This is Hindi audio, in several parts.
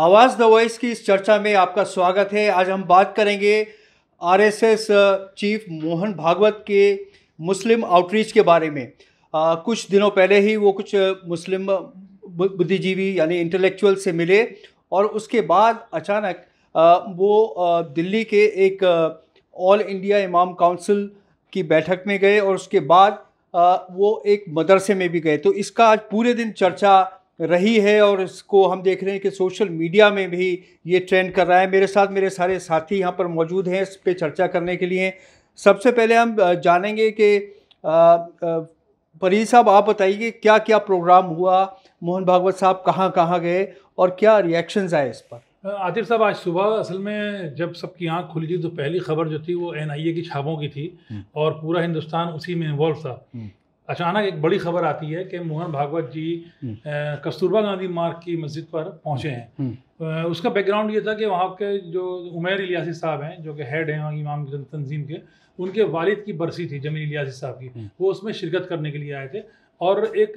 आवाज़ द वॉइस की इस चर्चा में आपका स्वागत है आज हम बात करेंगे आरएसएस चीफ मोहन भागवत के मुस्लिम आउटरीच के बारे में आ, कुछ दिनों पहले ही वो कुछ मुस्लिम बुद्धिजीवी यानी इंटेलेक्चुअल से मिले और उसके बाद अचानक आ, वो आ, दिल्ली के एक ऑल इंडिया इमाम काउंसिल की बैठक में गए और उसके बाद आ, वो एक मदरसे में भी गए तो इसका आज पूरे दिन चर्चा रही है और इसको हम देख रहे हैं कि सोशल मीडिया में भी ये ट्रेंड कर रहा है मेरे साथ मेरे सारे साथी यहाँ पर मौजूद हैं इस पर चर्चा करने के लिए सबसे पहले हम जानेंगे कि परी साहब आप बताइए क्या क्या प्रोग्राम हुआ मोहन भागवत साहब कहाँ कहाँ गए और क्या रिएक्शंस आए इस पर आतिफ साहब आज सुबह असल में जब सबकी आंख खुली थी तो पहली खबर जो थी वो एनआईए की छापों की थी हम्म। और पूरा हिंदुस्तान उसी में इन्वॉल्व था हम्म। अचानक एक बड़ी खबर आती है कि मोहन भागवत जी हम्म। कस्तूरबा गांधी मार्ग की मस्जिद पर पहुंचे हैं हम्म। उसका बैकग्राउंड ये था कि वहाँ के जो उमेर इलियासी साहब हैं जो कि हेड हैं इमाम तंजीम के उनके वालिद की बरसी थी जमीन इलियासी साहब की हम्म। वो उसमें शिरकत करने के लिए आए थे और एक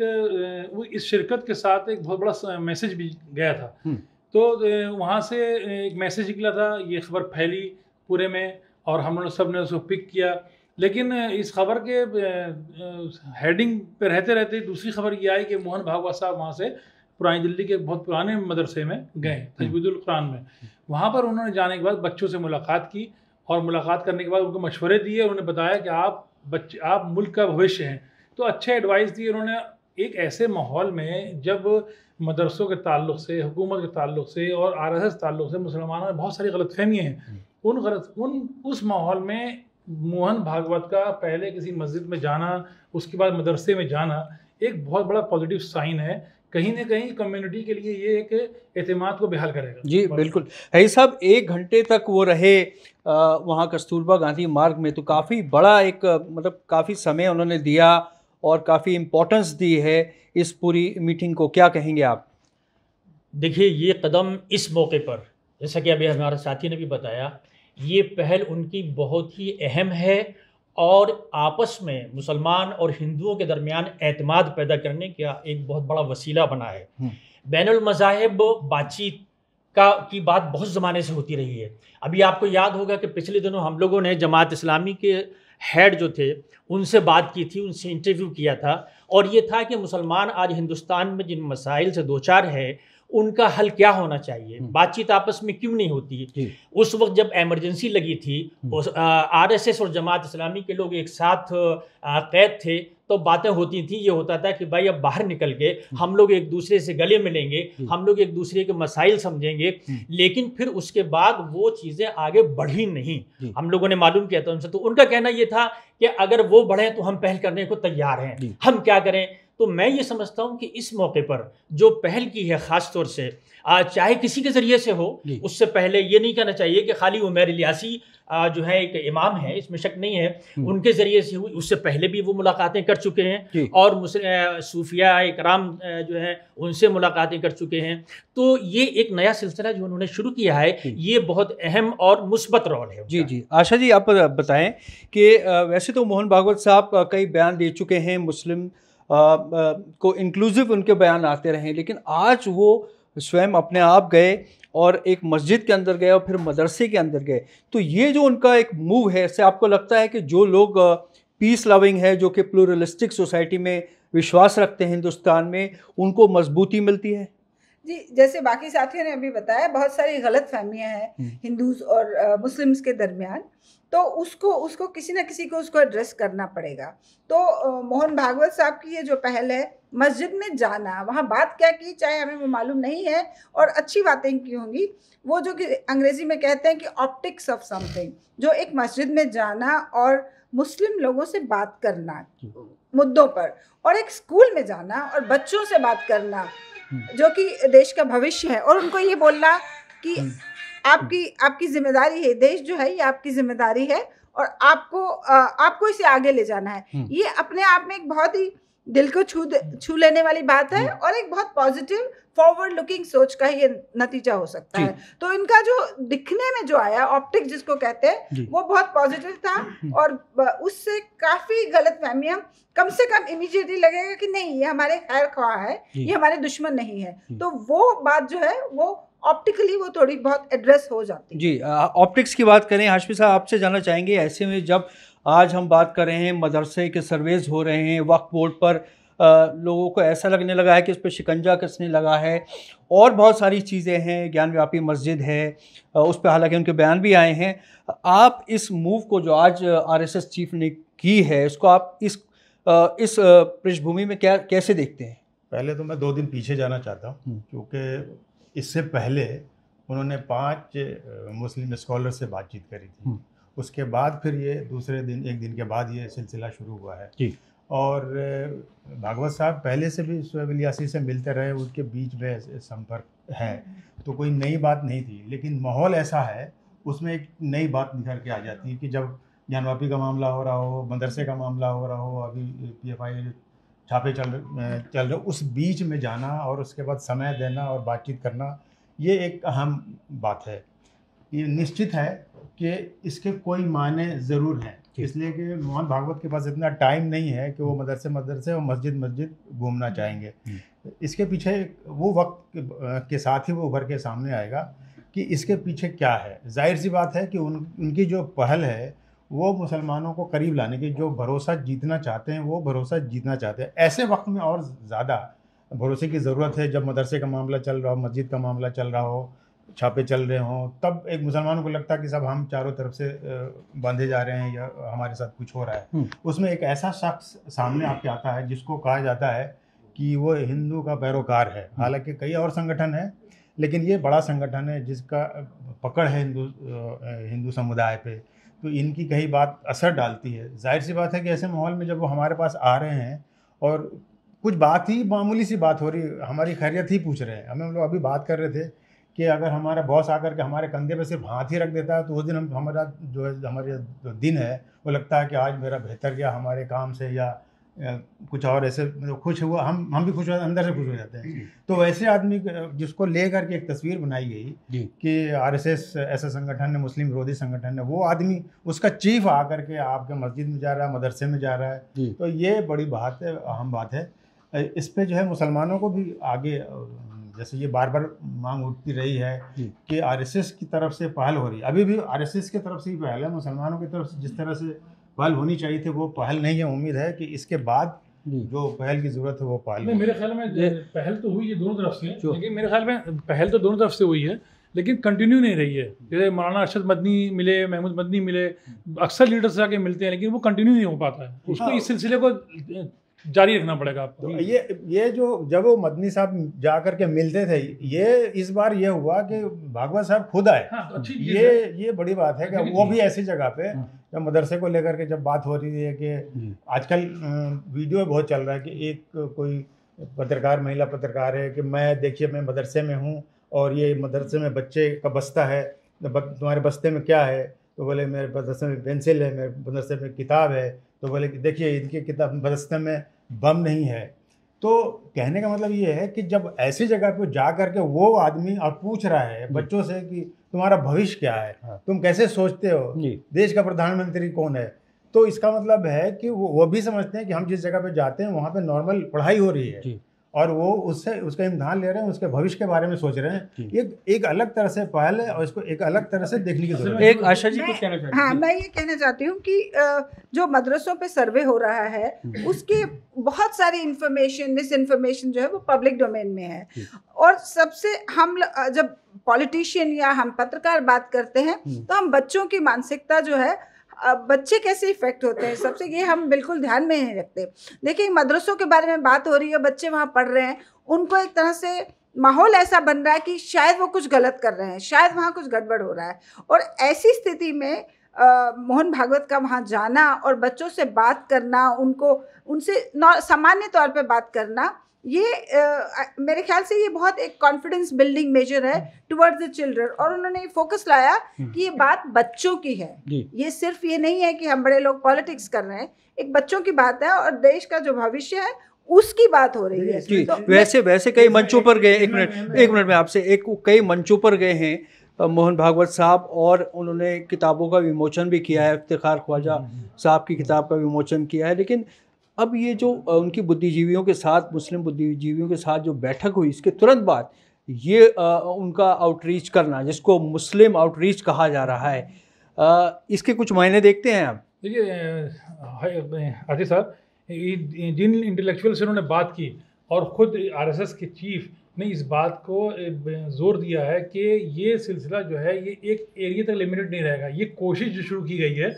वो इस शिरकत के साथ एक बहुत बड़ा मैसेज भी गया था तो वहाँ से एक मैसेज निकला था ये खबर फैली पूरे में और हम लोग सब ने उसको पिक किया लेकिन इस खबर के हेडिंग पे रहते रहते दूसरी खबर ये आई कि मोहन भागवत साहब वहाँ से पुरानी दिल्ली के बहुत पुराने मदरसे में गए हम्म। तजवीदुल कुरान में हम्म। वहाँ पर उन्होंने जाने के बाद बच्चों से मुलाकात की और मुलाकात करने के बाद उनको मशवरे दिए उन्होंने बताया कि आप बच्चे आप मुल्क का भविष्य हैं तो अच्छे एडवाइस दिए उन्होंने एक ऐसे माहौल में जब मदरसों के ताल्लुक से हुकूमत के ताल्लुक से और आर एस ताल्लुक से मुसलमानों में बहुत सारी गलतफहमियाँ हैं हम्म। उन गलत उन उस माहौल में मोहन भागवत का पहले किसी मस्जिद में जाना उसके बाद मदरसे में जाना एक बहुत बड़ा पॉजिटिव साइन है कहीं ना कहीं कम्युनिटी के लिए ये एक अहतमाद को बेहाल करेगा जी बिल्कुल भाई साहब एक घंटे तक वो रहे वहाँ कस्तूरबा गांधी मार्ग में तो काफ़ी बड़ा एक मतलब काफ़ी समय उन्होंने दिया और काफ़ी इम्पोर्टेंस दी है इस पूरी मीटिंग को क्या कहेंगे आप देखिए ये कदम इस मौके पर जैसा कि अभी हमारे साथी ने भी बताया ये पहल उनकी बहुत ही अहम है और आपस में मुसलमान और हिंदुओं के दरमियान अतमाद पैदा करने का एक बहुत बड़ा वसीला बना है हम्म। बैन मज़ाहब बातचीत का की बात बहुत ज़माने से होती रही है अभी आपको याद होगा कि पिछले दिनों हम लोगों ने जमात इस्लामी के हेड जो थे उनसे बात की थी उनसे इंटरव्यू किया था और ये था कि मुसलमान आज हिंदुस्तान में जिन मसाइल से दो चार है उनका हल क्या होना चाहिए हम्म। बातचीत आपस में क्यों नहीं होती उस वक्त जब एमरजेंसी लगी थी आरएसएस हम्म। और जमात इस्लामी के लोग एक साथ कैद थे तो बातें होती थी ये होता था कि भाई अब बाहर निकल के हम्म। हम लोग एक दूसरे से गले मिलेंगे हम लोग एक दूसरे के मसाइल समझेंगे लेकिन फिर उसके बाद वो चीज़ें आगे बढ़ी नहीं हम लोगों ने मालूम किया था उनसे तो उनका कहना ये था कि अगर वो बढ़े तो हम पहल करने को तैयार हैं हम क्या करें तो मैं ये समझता हूँ कि इस मौके पर जो पहल की है ख़ास तौर से चाहे किसी के ज़रिए से हो उससे पहले ये नहीं कहना चाहिए कि खाली उमेर लियासी जो है एक इमाम है इसमें शक नहीं है हम्म। उनके ज़रिए से हुई उससे पहले भी वो मुलाकातें कर चुके हैं और सूफिया इकराम जो है उनसे मुलाकातें कर चुके हैं तो ये एक नया सिलसिला जो उन्होंने शुरू किया है ये बहुत अहम और मुस्बत रोल है जी जी आशा जी आप बताएं कि वैसे तो मोहन भागवत साहब कई बयान दे चुके हैं मुस्लिम को इंक्लूसिव उनके बयान आते रहे लेकिन आज वो स्वयं अपने आप गए और एक मस्जिद के अंदर गए और फिर मदरसे के अंदर गए तो ये जो उनका एक मूव है इससे आपको लगता है कि जो लोग पीस लविंग है जो कि प्लूरलिस्टिक सोसाइटी में विश्वास रखते हैं हिंदुस्तान में उनको मजबूती मिलती है जी जैसे बाकी साथियों ने अभी बताया बहुत सारी गलत फहमियाँ हैं हम्म। हिंदूज और मुस्लिम्स के दरमियान तो उसको उसको किसी ना किसी को उसको एड्रेस करना पड़ेगा तो मोहन भागवत साहब की ये जो पहल है मस्जिद में जाना वहाँ बात क्या की चाहे हमें वो मालूम नहीं है और अच्छी बातें की होंगी वो जो कि अंग्रेजी में कहते हैं कि ऑप्टिक्स ऑफ समथिंग जो एक मस्जिद में जाना और मुस्लिम लोगों से बात करना मुद्दों पर और एक स्कूल में जाना और बच्चों से बात करना हम्म। जो कि देश का भविष्य है और उनको ये बोलना कि हम्म। आपकी आपकी जिम्मेदारी है देश जो है ये आपकी जिम्मेदारी है और आपको आपको इसे आगे ले जाना है हम्म। ये अपने आप में एक बहुत ही दिल को छू हम्म। छू लेने वाली बात है हम्म। और एक बहुत पॉजिटिव फॉरवर्ड लुकिंग सोच का ही नतीजा हो सकता है तो इनका जो दिखने में जो आया ऑप्टिक जिसको कहते हैं वो बहुत पॉजिटिव था हम्म। और उससे काफी गलत फहमियां कम से कम इमीजिएटली लगेगा कि नहीं ये हमारे खैर ख्वाह है ये हमारे दुश्मन नहीं है तो वो बात जो है वो ऑप्टिकली वो थोड़ी बहुत एड्रेस हो जाती है जी ऑप्टिक्स की बात करें हाशमी साहब आपसे जानना चाहेंगे ऐसे में जब आज हम बात कर रहे हैं मदरसे के सर्वेज हो रहे हैं वक्फ बोर्ड पर आ, लोगों को ऐसा लगने लगा है कि इस पर शिकंजा कसने लगा है और बहुत सारी चीज़ें हैं ज्ञान व्यापी मस्जिद है उस पर हालांकि उनके बयान भी आए हैं आप इस मूव को जो आज आरएसएस चीफ ने की है इसको आप इस इस पृष्ठभूमि में क्या कैसे देखते हैं पहले तो मैं दो दिन पीछे जाना चाहता हूँ हम्म। क्योंकि इससे पहले उन्होंने पांच मुस्लिम स्कॉलर से बातचीत करी थी हम्म। उसके बाद फिर ये दूसरे दिन एक दिन के बाद ये सिलसिला शुरू हुआ है जी और भागवत साहब पहले से भी सोबिलियासी से मिलते रहे उनके बीच में संपर्क है तो कोई नई बात नहीं थी लेकिन माहौल ऐसा है उसमें एक नई बात निखर के आ जाती है कि जब ज्ञानवापी का मामला हो रहा हो मदरसे का मामला हो रहा हो अभी पी एफ आई छापे चल चल रहे उस बीच में जाना और उसके बाद समय देना और बातचीत करना ये एक अहम बात है ये निश्चित है कि इसके कोई माने ज़रूर हैं इसलिए कि मोहन भागवत के पास इतना टाइम नहीं है कि वो हम्म। मदरसे मदरसे और मस्जिद मस्जिद घूमना चाहेंगे हम्म। इसके पीछे वो वक्त के साथ ही वो उभर के सामने आएगा कि इसके पीछे क्या है जाहिर सी बात है कि उन उनकी जो पहल है वो मुसलमानों को करीब लाने की जो भरोसा जीतना चाहते हैं वो भरोसा जीतना चाहते हैं ऐसे वक्त में और ज़्यादा भरोसे की ज़रूरत है जब मदरसे का मामला चल रहा हो मस्जिद का मामला चल रहा हो छापे चल रहे हों तब एक मुसलमानों को लगता है कि सब हम चारों तरफ से बांधे जा रहे हैं या हमारे साथ कुछ हो रहा है हम्म। उसमें एक ऐसा शख्स सामने आपके आता है जिसको कहा जाता है कि वो हिंदू का पैरोकार है हम्म। हालांकि कई और संगठन है लेकिन ये बड़ा संगठन है जिसका पकड़ है हिंदू हिंदू समुदाय पे तो इनकी कई बात असर डालती है जाहिर सी बात है कि ऐसे माहौल में जब वो हमारे पास आ रहे हैं और कुछ बात ही मामूली सी बात हो रही हमारी खैरियत ही पूछ रहे हैं हमें हम लोग अभी बात कर रहे थे कि अगर हमारा बॉस आकर के हमारे कंधे पर सिर्फ हाथ ही रख देता है तो उस दिन हम हमारा जो है हमारे जो दिन है वो लगता है कि आज मेरा बेहतर गया हमारे काम से या कुछ और ऐसे मतलब खुश हुआ हम हम भी खुश हो अंदर से खुश हो जाते हैं तो वैसे आदमी जिसको ले करके एक तस्वीर बनाई गई कि एस ऐसा संगठन है मुस्लिम विरोधी संगठन है वो आदमी उसका चीफ आकर के आपके मस्जिद में जा रहा है मदरसे में जा रहा है तो ये बड़ी बात है अहम बात है इस पर जो है मुसलमानों को भी आगे जैसे ये बार बार मांग उठती रही है कि आरएसएस की तरफ से पहल हो रही है अभी भी आरएसएस की तरफ से ही पहल है मुसलमानों की तरफ से जिस तरह से पहल होनी चाहिए थी वो पहल नहीं है उम्मीद है कि इसके बाद जो पहल की जरूरत है वो पहल नहीं मेरे ख्याल में पहल तो हुई है दोनों तरफ से लेकिन मेरे ख्याल में पहल तो दोनों तरफ से हुई है लेकिन कंटिन्यू नहीं रही है जैसे मौलाना अरशद मदनी मिले महमूद मदनी मिले अक्सर लीडर्स जाके मिलते हैं लेकिन वो कंटिन्यू नहीं हो पाता है हाँ। उसको इस सिलसिले को जारी रखना पड़ेगा आपको तो ये ये जो जब वो मदनी साहब जा कर के मिलते थे ये इस बार ये हुआ कि भागवत साहब खुद आए हाँ, तो ये ये बड़ी बात है कि वो भी ऐसी जगह पे हाँ। जब मदरसे को लेकर के जब बात हो रही है कि आजकल वीडियो बहुत चल रहा है कि एक कोई पत्रकार महिला पत्रकार है कि मैं देखिए मैं मदरसे में हूँ और ये मदरसे में बच्चे का बस्ता है तुम्हारे बस्ते में क्या है तो बोले मेरे मदरसे में पेंसिल है मेरे मदरसे में किताब है तो बोले कि देखिए इनके किताब बदस्ते में बम नहीं है तो कहने का मतलब ये है कि जब ऐसी जगह पे जा करके वो आदमी और पूछ रहा है बच्चों से कि तुम्हारा भविष्य क्या है हाँ। तुम कैसे सोचते हो देश का प्रधानमंत्री कौन है तो इसका मतलब है कि वो वो भी समझते हैं कि हम जिस जगह पे जाते हैं वहाँ पे नॉर्मल पढ़ाई हो रही है और वो उससे उसका इम्तहान ले रहे हैं उसके भविष्य के बारे में सोच रहे हैं ये एक अलग तरह से पहल है और इसको एक अलग तरह से देखने की अच्छा, जरूरत है एक आशा जी कुछ कहना चाहती हाँ मैं ये कहना चाहती हूँ कि जो मदरसों पे सर्वे हो रहा है हम्म। उसके बहुत सारी इंफॉर्मेशन मिस इन्फॉर्मेशन जो है वो पब्लिक डोमेन में है और सबसे हम जब पॉलिटिशियन या हम पत्रकार बात करते हैं हम्म। तो हम बच्चों की मानसिकता जो है अब बच्चे कैसे इफ़ेक्ट होते हैं सबसे ये हम बिल्कुल ध्यान में नहीं रखते देखिए मदरसों के बारे में बात हो रही है बच्चे वहाँ पढ़ रहे हैं उनको एक तरह से माहौल ऐसा बन रहा है कि शायद वो कुछ गलत कर रहे हैं शायद वहाँ कुछ गड़बड़ हो रहा है और ऐसी स्थिति में आ, मोहन भागवत का वहाँ जाना और बच्चों से बात करना उनको उनसे सामान्य तौर पर बात करना ये uh, मेरे ख्याल से ये बहुत एक कॉन्फिडेंस बिल्डिंग मेजर है टुवर्ड्स द चिल्ड्रन और उन्होंने फोकस लाया हम्म। कि ये बात बच्चों की है ये सिर्फ ये नहीं है कि हम बड़े लोग पॉलिटिक्स कर रहे हैं एक बच्चों की बात है और देश का जो भविष्य है उसकी बात हो रही है जी तो वैसे वैसे कई मंचों पर गए एक मिनट एक मिनट में आपसे एक कई मंचों पर गए हैं मोहन भागवत साहब और उन्होंने किताबों का विमोचन भी किया है इफ्तार ख्वाजा हम्म, हम्म। साहब की किताब का विमोचन किया है लेकिन अब ये जो उनकी बुद्धिजीवियों के साथ मुस्लिम बुद्धिजीवियों के साथ जो बैठक हुई इसके तुरंत बाद ये उनका आउटरीच करना जिसको मुस्लिम आउटरीच कहा जा रहा है इसके कुछ मायने देखते हैं आप देखिए अजय साहब जिन इंटेलेक्चुअल से उन्होंने बात की और ख़ुद आरएसएस के चीफ ने इस बात को जोर दिया है कि ये सिलसिला जो है ये एक एरिया तक लिमिटेड नहीं रहेगा ये कोशिश जो शुरू की गई है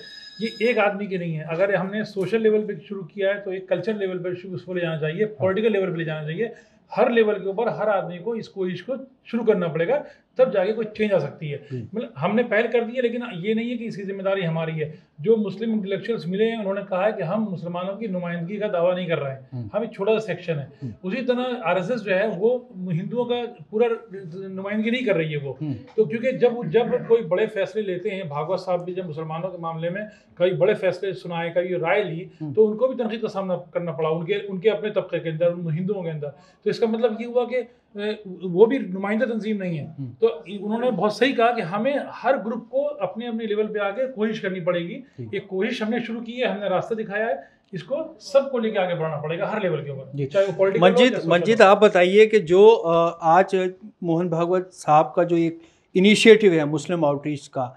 ये एक आदमी की नहीं है अगर हमने सोशल लेवल पे शुरू किया है तो एक कल्चर लेवल पे उसको ले जाना चाहिए पॉलिटिकल हाँ। लेवल पे ले जाना चाहिए हर लेवल के ऊपर हर आदमी को इस कोशिश को शुरू करना पड़ेगा तब जाके कुछ चेंज आ सकती है हम्म। मतलब हमने पहल कर दी है लेकिन ये नहीं है कि इसकी जिम्मेदारी हमारी है जो मुस्लिम इंटेलेक्चुअल्स मिले हैं उन्होंने कहा है कि हम मुसलमानों की नुमाइंदगी का दावा नहीं कर रहे हैं हम्म। हम एक छोटा सा सेक्शन है हम्म। उसी तरह आर जो है वो हिंदुओं का पूरा नुमाइंदगी नहीं कर रही है वो तो क्योंकि जब जब कोई बड़े फैसले लेते हैं भागवत साहब भी जब मुसलमानों के मामले में कई बड़े फैसले सुनाए कभी राय ली तो उनको भी तनखीद का सामना करना पड़ा उनके उनके अपने तबके के अंदर हिंदुओं के अंदर तो इसका मतलब ये हुआ कि वो भी नुमाइंदा तंजीम नहीं है हम्म। तो उन्होंने बहुत सही कहा कि हमें हर ग्रुप को अपने अपने लेवल पे आगे कोशिश करनी पड़ेगी ये कोशिश हमने शुरू की है हमने रास्ता दिखाया है इसको सबको लेके आगे बढ़ाना पड़ेगा हर लेवल के ऊपर चाहे वो पॉलिटिकल मंजीत मंजीत आप बताइए कि जो आज मोहन भागवत साहब का जो एक इनिशिएटिव है मुस्लिम आउटरीच का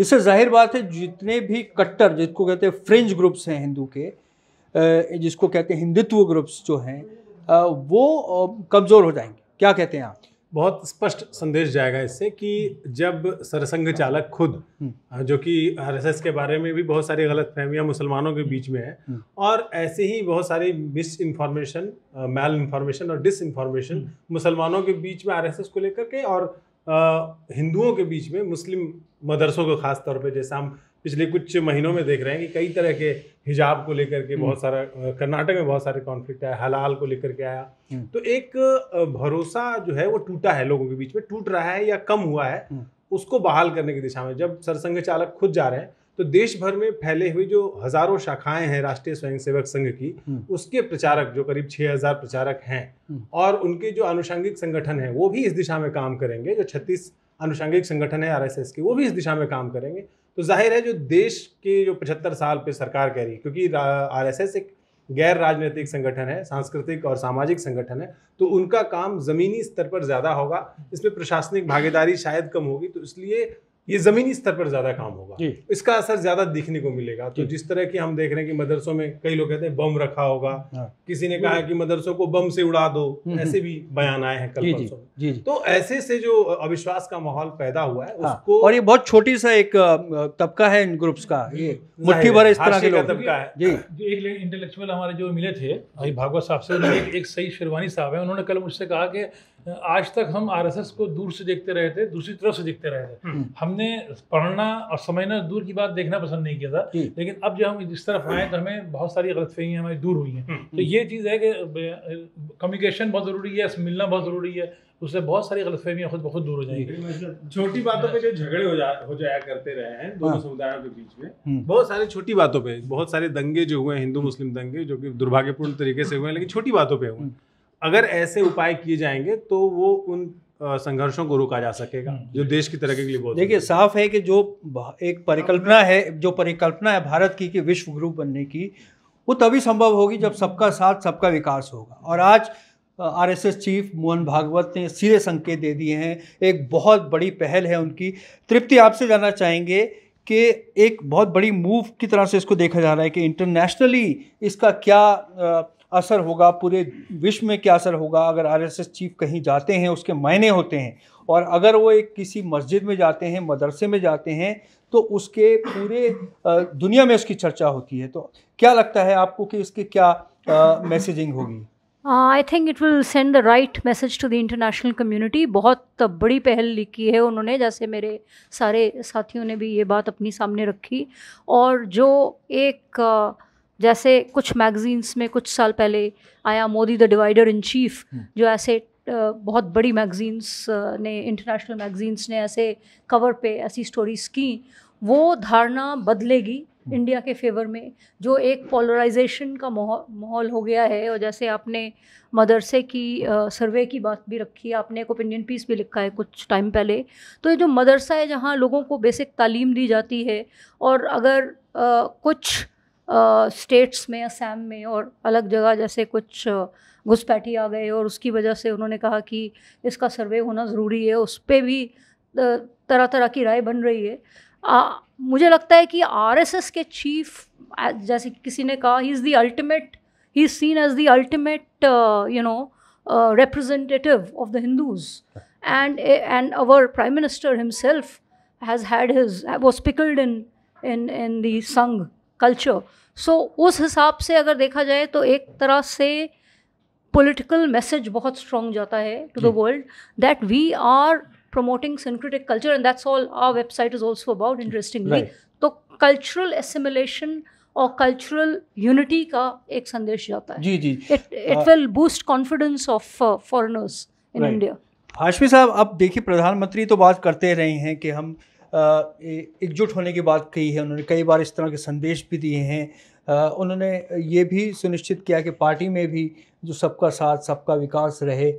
इससे जाहिर बात है जितने भी कट्टर जिसको कहते हैं फ्रेंच ग्रुप्स हैं हिंदू के जिसको कहते हैं हिंदुत्व ग्रुप्स जो हैं वो कमज़ोर हो जाएंगे क्या कहते हैं आप बहुत स्पष्ट संदेश जाएगा इससे कि जब सरसंघ चालक खुद हम्म। जो कि आरएसएस के बारे में भी बहुत सारी गलत फहमियाँ मुसलमानों के बीच में है हम्म। और ऐसे ही बहुत सारी मिस इन्फॉर्मेशन मैल इन्फॉर्मेशन और डिस इन्फॉर्मेशन हम्म। मुसलमानों के बीच में आरएसएस को लेकर के और हिंदुओं के बीच में मुस्लिम मदरसों को खास तौर पे जैसे हम पिछले कुछ महीनों में देख रहे हैं कि कई तरह के हिजाब को लेकर के हम्म। बहुत सारा कर्नाटक में बहुत सारे कॉन्फ्लिक्ट आया हलाल को लेकर के आया हम्म। तो एक भरोसा जो है वो टूटा है लोगों के बीच में टूट रहा है या कम हुआ है हम्म। उसको बहाल करने की दिशा में जब सरसंघ चालक खुद जा रहे हैं तो देश भर में फैले हुए जो हजारों शाखाएं हैं राष्ट्रीय स्वयंसेवक संघ की उसके प्रचारक जो करीब 6000 प्रचारक हैं और उनके जो अनुषांगिक संगठन है वो भी इस दिशा में काम करेंगे जो छत्तीस अनुषांगिक संगठन है आरएसएस के वो भी इस दिशा में काम करेंगे तो जाहिर है जो देश के जो पचहत्तर साल पे सरकार कह रही है क्योंकि आर एस एस एक गैर राजनीतिक संगठन है सांस्कृतिक और सामाजिक संगठन है तो उनका काम ज़मीनी स्तर पर ज़्यादा होगा इसमें प्रशासनिक भागीदारी शायद कम होगी तो इसलिए ये ज़मीनी स्तर पर ज़्यादा काम होगा इसका असर ज़्यादा दिखने को मिलेगा तो जिस तरह की हम देख रहे हैं कि मदरसों में कई लोग कहते हैं बम रखा होगा हाँ। किसी ने कहा है कि मदरसों को बम से उड़ा दो हम्म, हम्म। ऐसे भी बयान आए हैं कल जी, जी, जी, जी। तो ऐसे से जो अविश्वास का माहौल पैदा हुआ है हाँ। उसको और ये बहुत छोटी सा एक तबका है इन ग्रुप्स का मुठ्ठी भर इस तरह के तबका है जो एक इंटेलेक्चुअल हमारे जो मिले थे भागवत साहब से एक सही शेरवानी साहब है उन्होंने कल मुझसे कहा कि आज तक हम आरएसएस को दूर से देखते रहे थे दूसरी तरफ से देखते रहे थे हम्म। हमने पढ़ना और समझना दूर की बात देखना पसंद नहीं किया था लेकिन अब जब हम इस तरफ आए तो हमें बहुत सारी गलतफहमियाँ हमारी दूर हुई हैं हम्म। तो ये चीज़ है कि कम्युनिकेशन बहुत ज़रूरी है मिलना बहुत ज़रूरी है उससे बहुत सारी गलतफहमियाँ खुद बहुत दूर हो जाएंगी छोटी बातों पे हाँ। जो झगड़े हो जा हो जाया करते रहे हैं दोनों हाँ। समुदायों के बीच में हम्म। बहुत सारे छोटी बातों पे बहुत सारे दंगे जो हुए हैं हिंदू मुस्लिम दंगे जो कि दुर्भाग्यपूर्ण तरीके से हुए हैं लेकिन छोटी बातों पे हुए अगर ऐसे उपाय किए जाएंगे तो वो उन संघर्षों को रोका जा सकेगा हम्म। जो देश की तरक्की के लिए बहुत देखिए साफ है कि जो एक परिकल्पना है जो परिकल्पना है भारत की कि विश्व गुरु बनने की वो तभी संभव होगी जब सबका साथ सबका विकास होगा और आज आरएसएस चीफ मोहन भागवत ने सीधे संकेत दे दिए हैं एक बहुत बड़ी पहल है उनकी तृप्ति आपसे जानना चाहेंगे कि एक बहुत बड़ी मूव की तरह से इसको देखा जा रहा है कि इंटरनेशनली इसका क्या आ, असर होगा पूरे विश्व में क्या असर होगा अगर आरएसएस चीफ कहीं जाते हैं उसके मायने होते हैं और अगर वो एक किसी मस्जिद में जाते हैं मदरसे में जाते हैं तो उसके पूरे दुनिया में उसकी चर्चा होती है तो क्या लगता है आपको कि इसकी क्या मैसेजिंग होगी I think it will send the right message to the international community बहुत बड़ी पहल लिखी है उन्होंने जैसे मेरे सारे साथियों ने भी ये बात अपनी सामने रखी और जो एक uh, जैसे कुछ मैगजीन्स में कुछ साल पहले आया Modi the divider in chief जो ऐसे बहुत बड़ी मैगजीन्स ने इंटरनेशनल मैगजीन्स ने ऐसे कवर पे ऐसी स्टोरीज की वो धारणा बदलेगी इंडिया हम्म। के फेवर में जो एक पोलराइजेशन का माहौल हो गया है और जैसे आपने मदरसे की सर्वे की बात भी रखी है आपने एक ओपिनियन पीस भी लिखा है कुछ टाइम पहले तो ये जो मदरसा है जहाँ लोगों को बेसिक तालीम दी जाती है और अगर आ, कुछ स्टेट्स में असम में और अलग जगह जैसे कुछ घुसपैठी आ गए और उसकी वजह से उन्होंने कहा कि इसका सर्वे होना ज़रूरी है उस पर भी तरह तरह की राय बन रही है आ, मुझे लगता है कि आरएसएस के चीफ जैसे किसी ने कहा he is the ultimate he is seen as the ultimate you know representative of the Hindus, and and our Prime Minister himself has had his was pickled in in in the Sangh culture so उस हिसाब से अगर देखा जाए तो एक तरह से पॉलिटिकल मैसेज बहुत स्ट्रॉन्ग जाता है to the world that we are promoting syncretic culture and that's all our website is also about interestingly तो कल्चरल assimilation और कल्चरल यूनिटी का एक संदेश जाता है जी जी it it will boost confidence of foreigners in India Hashmi साहब अब देखिए प्रधानमंत्री तो बात करते रहे हैं कि हम एकजुट होने की बात कही है उन्होंने कई बार इस तरह के संदेश भी दिए हैं उन्होंने ये भी सुनिश्चित किया कि पार्टी में भी जो सबका साथ सबका विकास रहे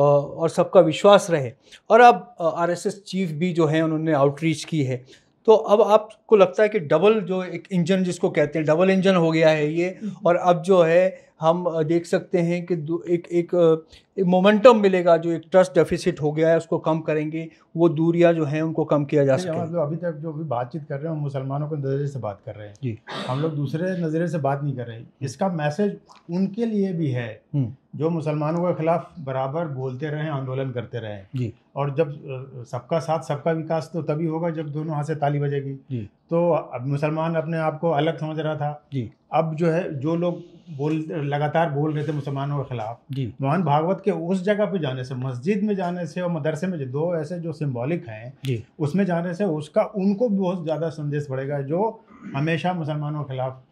और सबका विश्वास रहे और अब आरएसएस चीफ भी जो हैं उन्होंने आउटरीच की है तो अब आपको लगता है कि डबल जो एक इंजन जिसको कहते हैं डबल इंजन हो गया है ये हम्म। और अब जो है हम देख सकते हैं कि एक एक, मोमेंटम मिलेगा जो एक ट्रस्ट डेफिसिट हो गया है उसको कम करेंगे वो दूरियां जो हैं उनको कम किया जा सके है मतलब अभी तक जो भी बातचीत कर रहे हैं हम मुसलमानों के नज़रिए से बात कर रहे हैं जी हम लोग दूसरे नज़रिए से बात नहीं कर रहे इसका मैसेज उनके लिए भी है हम्म। जो मुसलमानों के खिलाफ बराबर बोलते रहे आंदोलन करते रहे जी और जब सबका साथ सबका विकास तो तभी होगा जब दोनों हाथ से ताली बजेगी जी तो अब मुसलमान अपने आप को अलग समझ रहा था जी अब जो है जो लोग बोल लगातार बोल रहे थे मुसलमानों के खिलाफ जी मोहन भागवत के उस जगह पे जाने से मस्जिद में जाने से और मदरसे में दो ऐसे जो सिंबॉलिक हैं जी उसमें जाने से उसका उनको बहुत ज़्यादा संदेश पड़ेगा जो हमेशा मुसलमानों के खिलाफ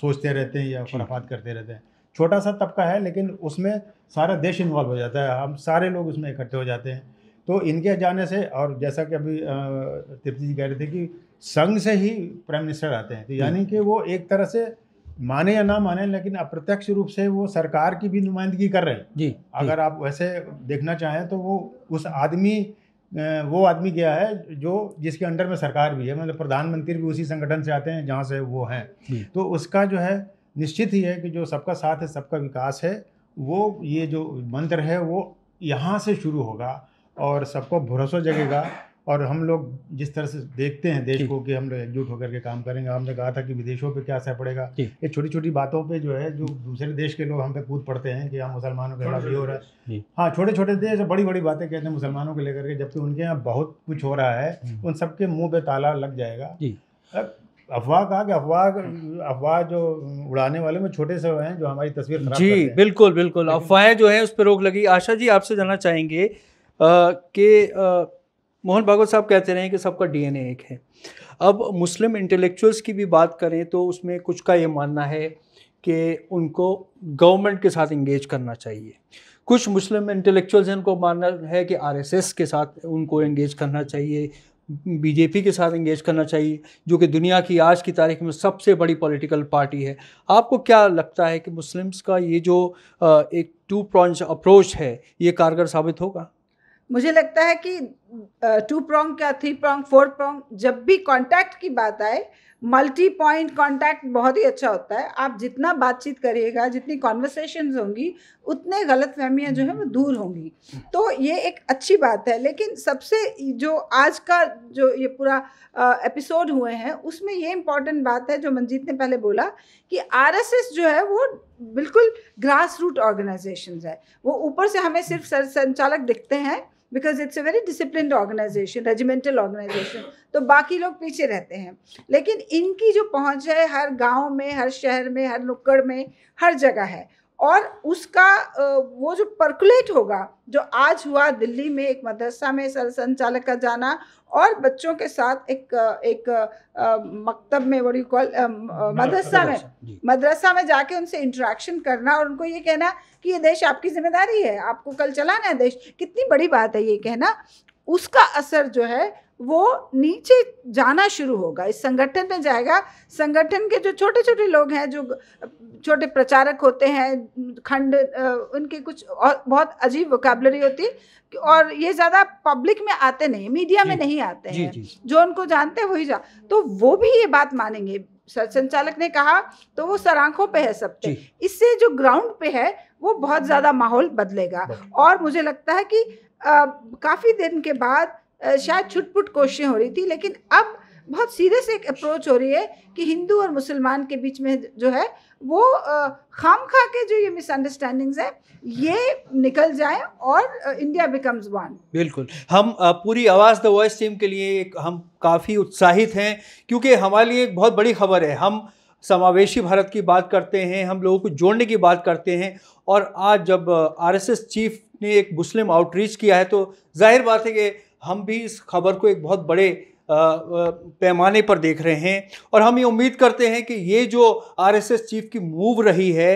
सोचते रहते हैं या खुराफात करते रहते हैं छोटा सा तबका है लेकिन उसमें सारा देश इन्वॉल्व हो जाता है हम सारे लोग उसमें इकट्ठे हो जाते हैं तो इनके जाने से और जैसा कि अभी तृप्ति जी कह रहे थे कि संघ से ही प्राइम मिनिस्टर आते हैं तो यानी हम्म। कि वो एक तरह से माने या ना माने लेकिन अप्रत्यक्ष रूप से वो सरकार की भी नुमाइंदगी कर रहे हैं जी अगर जी. आप वैसे देखना चाहें तो वो उस आदमी वो आदमी गया है जो जिसके अंडर में सरकार भी है मतलब प्रधानमंत्री भी उसी संगठन से आते हैं जहाँ से वो हैं तो उसका जो है निश्चित ही है कि जो सबका साथ है सबका विकास है वो ये जो मंत्र है वो यहाँ से शुरू होगा और सबको भरोसा जगेगा और हम लोग जिस तरह से देखते हैं देश को कि हम लोग एकजुट होकर के काम करेंगे हमने कहा था कि विदेशों पे क्या असर पड़ेगा ये छोटी छोटी बातों पे जो है जो दूसरे देश के लोग हम पे कूद पड़ते हैं कि हम हाँ, मुसलमानों के खिलाफ ये हो रहा है हाँ छोटे छोटे देश बड़ी बड़ी बातें कहते हैं मुसलमानों को लेकर के जबकि उनके यहाँ बहुत कुछ हो रहा है हम्म। उन सबके मुँह पे ताला लग जाएगा अफवाह कहा कि अफवाह अफवाह जो उड़ाने वाले में छोटे से हैं जो हमारी तस्वीर जी बिल्कुल बिल्कुल अफवाहें जो है उस पर रोक लगी आशा जी आपसे जानना चाहेंगे कि मोहन भागवत साहब कहते रहे कि सबका डीएनए एक है अब मुस्लिम इंटेलेक्चुअल्स की भी बात करें तो उसमें कुछ का ये मानना है कि उनको गवर्नमेंट के साथ इंगेज करना चाहिए कुछ मुस्लिम इंटेलेक्चुअल्स हैं उनको मानना है कि आरएसएस के साथ उनको इंगेज करना चाहिए बीजेपी के साथ इंगेज करना चाहिए जो कि दुनिया की आज की तारीख में सबसे बड़ी पॉलिटिकल पार्टी है आपको क्या लगता है कि मुस्लिम्स का ये जो एक टू प्रॉन्च अप्रोच है ये कारगर साबित होगा मुझे लगता है कि टू प्रोंग या थ्री प्रोंग फोर प्रोंग जब भी कांटेक्ट की बात आए मल्टी पॉइंट कांटेक्ट बहुत ही अच्छा होता है आप जितना बातचीत करिएगा जितनी कॉन्वर्सेशन होंगी उतने गलत फहमियाँ जो है वो दूर होंगी तो ये एक अच्छी बात है लेकिन सबसे जो आज का जो ये पूरा एपिसोड हुए हैं उसमें ये इम्पॉर्टेंट बात है जो मंजीत ने पहले बोला कि आर जो है वो बिल्कुल ग्रास रूट ऑर्गेनाइजेशन है वो ऊपर से हमें सिर्फ संचालक दिखते हैं because it's a very discipline organisation regimental organisation तो बाकी लोग पीछे रहते हैं लेकिन इनकी जो पहुंच है हर गांव में हर शहर में हर नुक्कड़ में हर जगह है और उसका वो जो परकुलेट होगा जो आज हुआ दिल्ली में एक मदरसा में सर संचालक का जाना और बच्चों के साथ एक एक मकतब में बड़ी कॉल मदरसा में मदरसा में जाके उनसे इंटरेक्शन करना और उनको ये कहना कि ये देश आपकी जिम्मेदारी है आपको कल चलाना है देश कितनी बड़ी बात है ये कहना उसका असर जो है वो नीचे जाना शुरू होगा इस संगठन में जाएगा संगठन के जो छोटे छोटे लोग हैं जो छोटे प्रचारक होते हैं खंड उनके कुछ और बहुत अजीब वोकेबलरी होती और ये ज़्यादा पब्लिक में आते नहीं मीडिया में नहीं आते हैं जो उनको जानते हैं वही जा तो वो भी ये बात मानेंगे संचालक ने कहा तो वो सर आंखों पे है सब इससे जो ग्राउंड पे है वो बहुत ज़्यादा माहौल बदलेगा और मुझे लगता है कि काफ़ी दिन के बाद शायद छुटपुट कोशिशें हो रही थी लेकिन अब बहुत सीरियस एक अप्रोच हो रही है कि हिंदू और मुसलमान के बीच में जो है वो खाम खा के जो ये मिसअंडरस्टैंडिंग्स है ये निकल जाए और इंडिया बिकम्स वन बिल्कुल हम पूरी आवाज़ द वॉइस टीम के लिए एक हम काफ़ी उत्साहित हैं क्योंकि हमारे लिए एक बहुत बड़ी खबर है हम समावेशी भारत की बात करते हैं हम लोगों को जोड़ने की बात करते हैं और आज जब आरएसएस चीफ ने एक मुस्लिम आउटरीच किया है तो जाहिर बात है कि हम भी इस खबर को एक बहुत बड़े पैमाने पर देख रहे हैं और हम ये उम्मीद करते हैं कि ये जो आरएसएस चीफ की मूव रही है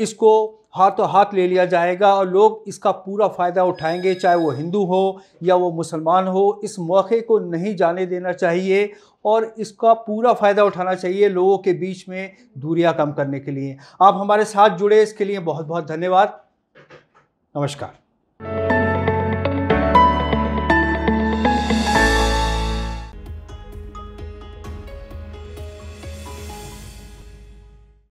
इसको हाथों हाथ ले लिया जाएगा और लोग इसका पूरा फ़ायदा उठाएंगे चाहे वो हिंदू हो या वो मुसलमान हो इस मौके को नहीं जाने देना चाहिए और इसका पूरा फ़ायदा उठाना चाहिए लोगों के बीच में दूरियां कम करने के लिए आप हमारे साथ जुड़े इसके लिए बहुत बहुत धन्यवाद नमस्कार